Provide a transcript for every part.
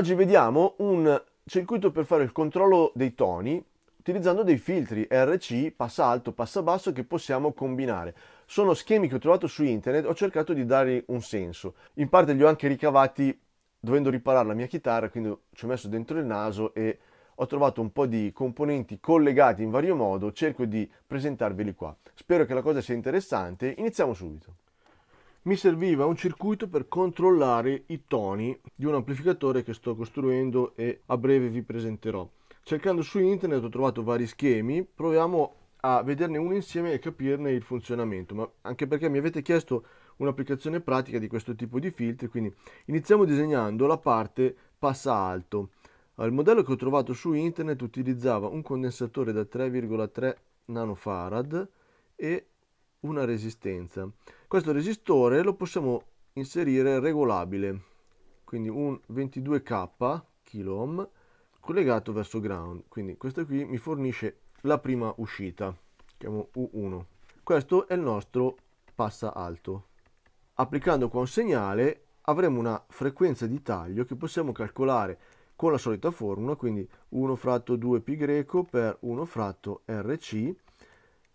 Oggi vediamo un circuito per fare il controllo dei toni utilizzando dei filtri RC, passa alto, passa basso che possiamo combinare. Sono schemi che ho trovato su internet, ho cercato di dargli un senso. In parte li ho anche ricavati dovendo riparare la mia chitarra, quindi ci ho messo dentro il naso e ho trovato un po' di componenti collegati in vario modo, cerco di presentarveli qua. Spero che la cosa sia interessante, iniziamo subito mi serviva un circuito per controllare i toni di un amplificatore che sto costruendo e a breve vi presenterò. Cercando su internet ho trovato vari schemi, proviamo a vederne uno insieme e capirne il funzionamento, ma anche perché mi avete chiesto un'applicazione pratica di questo tipo di filtri, quindi iniziamo disegnando la parte passa alto. Il modello che ho trovato su internet utilizzava un condensatore da 3,3 nanofarad e una resistenza. Questo resistore lo possiamo inserire regolabile, quindi un 22k kilo collegato verso ground. Quindi questo qui mi fornisce la prima uscita, chiamo U1. Questo è il nostro passa alto. Applicando qua un segnale avremo una frequenza di taglio che possiamo calcolare con la solita formula, quindi 1 fratto 2π per 1 fratto rc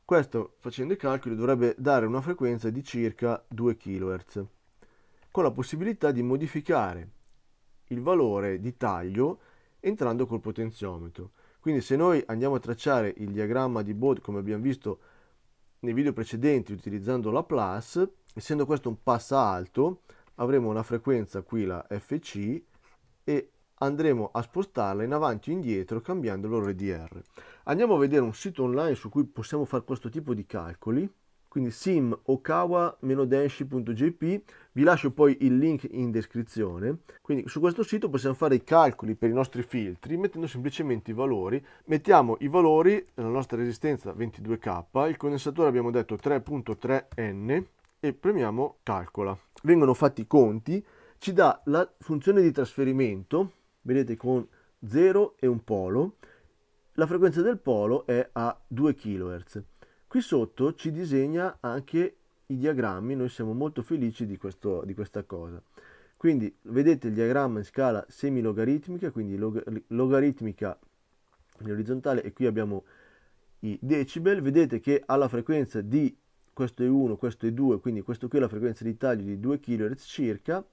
questo, facendo i calcoli, dovrebbe dare una frequenza di circa 2 kHz, con la possibilità di modificare il valore di taglio entrando col potenziometro. Quindi se noi andiamo a tracciare il diagramma di Bode, come abbiamo visto nei video precedenti utilizzando la plus, essendo questo un passa alto, avremo una frequenza qui la FC e andremo a spostarla in avanti o indietro cambiando l'ore di R. Andiamo a vedere un sito online su cui possiamo fare questo tipo di calcoli, quindi simokawa-denshi.jp, vi lascio poi il link in descrizione. Quindi su questo sito possiamo fare i calcoli per i nostri filtri mettendo semplicemente i valori. Mettiamo i valori della nostra resistenza 22K, il condensatore abbiamo detto 3.3N e premiamo calcola. Vengono fatti i conti, ci dà la funzione di trasferimento vedete con 0 e un polo, la frequenza del polo è a 2 kHz. Qui sotto ci disegna anche i diagrammi, noi siamo molto felici di, questo, di questa cosa. Quindi vedete il diagramma in scala semilogaritmica, quindi log logaritmica in orizzontale e qui abbiamo i decibel, vedete che alla frequenza di questo è 1, questo è 2, quindi questo qui è la frequenza di taglio di 2 kHz circa,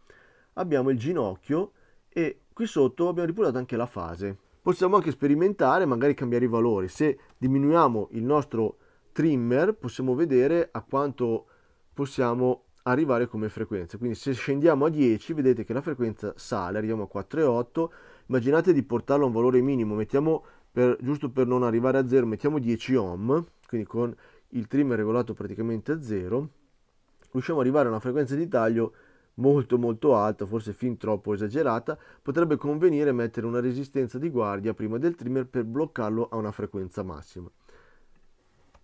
abbiamo il ginocchio e qui sotto abbiamo riportato anche la fase. Possiamo anche sperimentare, magari cambiare i valori. Se diminuiamo il nostro trimmer possiamo vedere a quanto possiamo arrivare come frequenza. Quindi se scendiamo a 10 vedete che la frequenza sale, arriviamo a 4,8. Immaginate di portarlo a un valore minimo, mettiamo per, giusto per non arrivare a 0, mettiamo 10 ohm, quindi con il trimmer regolato praticamente a 0, riusciamo ad arrivare a una frequenza di taglio molto molto alta, forse fin troppo esagerata, potrebbe convenire mettere una resistenza di guardia prima del trimmer per bloccarlo a una frequenza massima.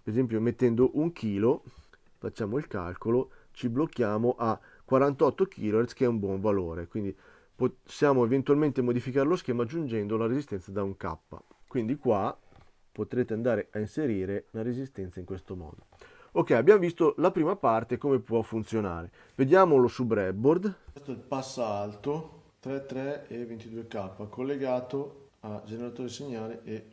Per esempio mettendo un chilo, facciamo il calcolo, ci blocchiamo a 48 kHz che è un buon valore, quindi possiamo eventualmente modificare lo schema aggiungendo la resistenza da un K. Quindi qua potrete andare a inserire la resistenza in questo modo. Ok, abbiamo visto la prima parte come può funzionare. Vediamolo su breadboard. Questo è il passa alto 3.3 e 22k collegato a generatore segnale e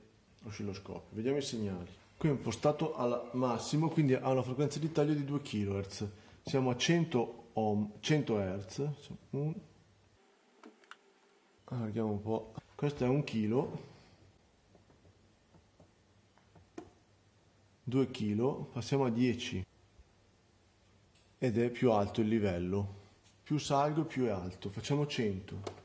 oscilloscopio. Vediamo i segnali. Qui è impostato al massimo, quindi ha una frequenza di taglio di 2 kHz. Siamo a 100 ohm, 100 Hz. Allarghiamo un po'. Questo è 1 kg 2 kg, passiamo a 10 ed è più alto il livello. Più salgo più è alto, facciamo 100.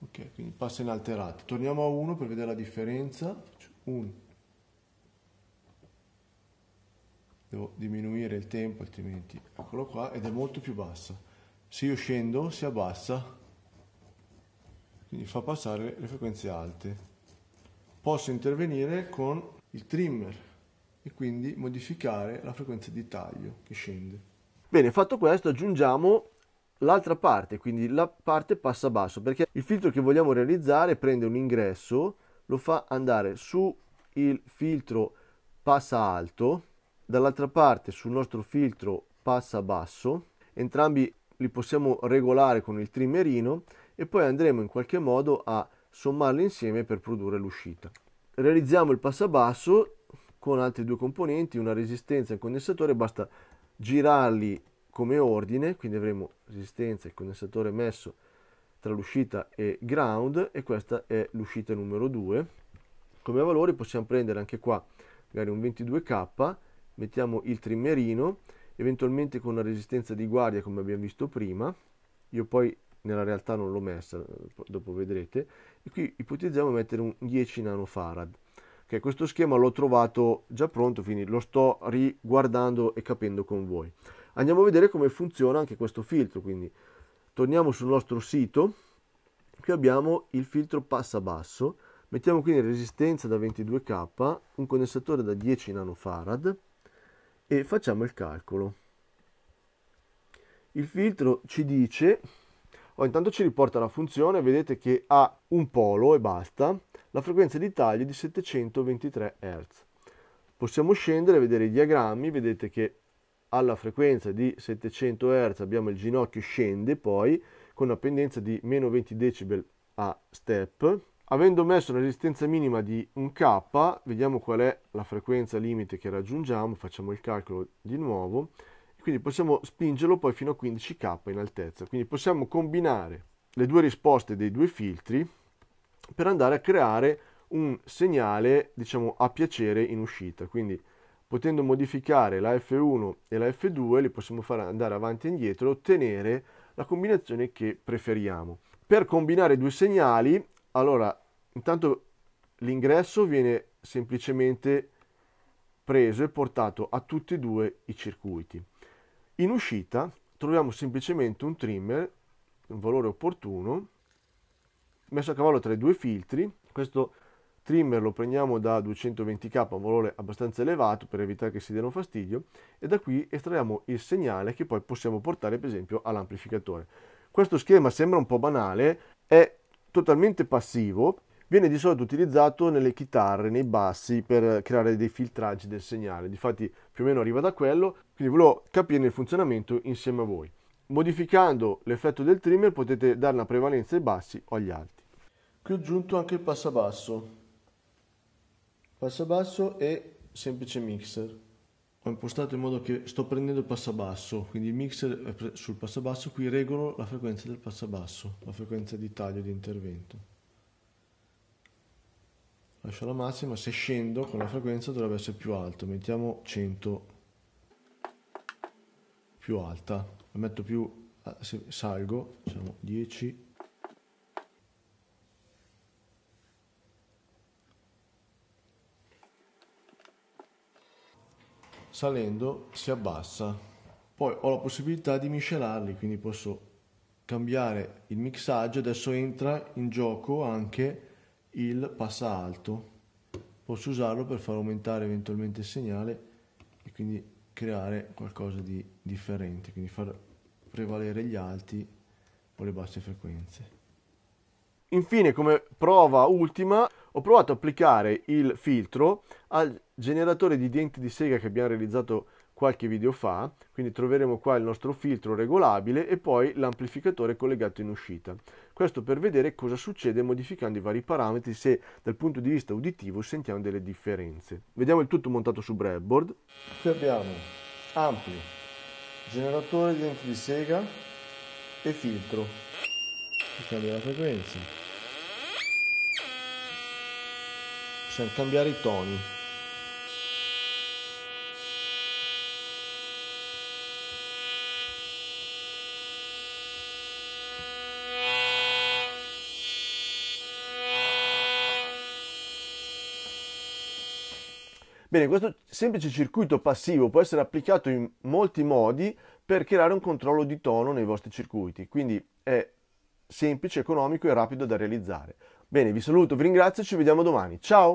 Ok, quindi passa inalterato. Torniamo a 1 per vedere la differenza. 1. Devo diminuire il tempo altrimenti eccolo qua ed è molto più bassa se io scendo si abbassa quindi fa passare le frequenze alte posso intervenire con il trimmer e quindi modificare la frequenza di taglio che scende. Bene, fatto questo aggiungiamo l'altra parte, quindi la parte passa basso, perché il filtro che vogliamo realizzare prende un ingresso, lo fa andare su il filtro passa alto, dall'altra parte sul nostro filtro passa basso, entrambi li possiamo regolare con il trimmerino e poi andremo in qualche modo a sommarle insieme per produrre l'uscita. Realizziamo il passabasso con altri due componenti, una resistenza e un condensatore, basta girarli come ordine, quindi avremo resistenza e condensatore messo tra l'uscita e ground e questa è l'uscita numero 2. Come valori possiamo prendere anche qua magari un 22k, mettiamo il trimmerino, eventualmente con una resistenza di guardia come abbiamo visto prima, io poi nella realtà non l'ho messa, eh, dopo vedrete, e qui ipotizziamo di mettere un 10 nanofarad. Ok, questo schema l'ho trovato già pronto, quindi lo sto riguardando e capendo con voi. Andiamo a vedere come funziona anche questo filtro, quindi torniamo sul nostro sito, qui abbiamo il filtro passa basso, mettiamo quindi resistenza da 22k, un condensatore da 10 nanofarad e facciamo il calcolo. Il filtro ci dice Oh, intanto ci riporta la funzione, vedete che ha un polo e basta, la frequenza di taglio è di 723 Hz. Possiamo scendere, e vedere i diagrammi, vedete che alla frequenza di 700 Hz abbiamo il ginocchio scende poi con una pendenza di meno 20 decibel a step. Avendo messo una resistenza minima di 1 K, vediamo qual è la frequenza limite che raggiungiamo, facciamo il calcolo di nuovo, quindi possiamo spingerlo poi fino a 15k in altezza. Quindi possiamo combinare le due risposte dei due filtri per andare a creare un segnale, diciamo, a piacere in uscita. Quindi potendo modificare la F1 e la F2 li possiamo fare andare avanti e indietro e ottenere la combinazione che preferiamo. Per combinare due segnali, allora, intanto l'ingresso viene semplicemente preso e portato a tutti e due i circuiti. In uscita troviamo semplicemente un trimmer, un valore opportuno, messo a cavallo tra i due filtri. Questo trimmer lo prendiamo da 220k, un valore abbastanza elevato per evitare che si diano fastidio, e da qui estraiamo il segnale che poi possiamo portare per esempio all'amplificatore. Questo schema sembra un po' banale, è totalmente passivo, Viene di solito utilizzato nelle chitarre, nei bassi, per creare dei filtraggi del segnale. Difatti più o meno arriva da quello, quindi volevo capirne il funzionamento insieme a voi. Modificando l'effetto del trimmer potete dare una prevalenza ai bassi o agli alti. Qui ho aggiunto anche il passabasso. Passabasso e semplice mixer. Ho impostato in modo che sto prendendo il passabasso, quindi il mixer è eh, sul passabasso, qui regolo la frequenza del passabasso, la frequenza di taglio di intervento lascio la massima se scendo con la frequenza dovrebbe essere più alto mettiamo 100 più alta la metto più eh, se salgo diciamo 10 salendo si abbassa poi ho la possibilità di miscelarli quindi posso cambiare il mixaggio adesso entra in gioco anche il passa alto posso usarlo per far aumentare eventualmente il segnale e quindi creare qualcosa di differente quindi far prevalere gli alti o le basse frequenze infine come prova ultima ho provato a applicare il filtro al generatore di denti di sega che abbiamo realizzato qualche video fa, quindi troveremo qua il nostro filtro regolabile e poi l'amplificatore collegato in uscita. Questo per vedere cosa succede modificando i vari parametri se dal punto di vista uditivo sentiamo delle differenze. Vediamo il tutto montato su breadboard. Qui abbiamo ampli, generatore di denti di sega e filtro. Cambia la frequenza. Possiamo cambiare i toni. Bene, questo semplice circuito passivo può essere applicato in molti modi per creare un controllo di tono nei vostri circuiti, quindi è semplice, economico e rapido da realizzare. Bene, vi saluto, vi ringrazio e ci vediamo domani. Ciao!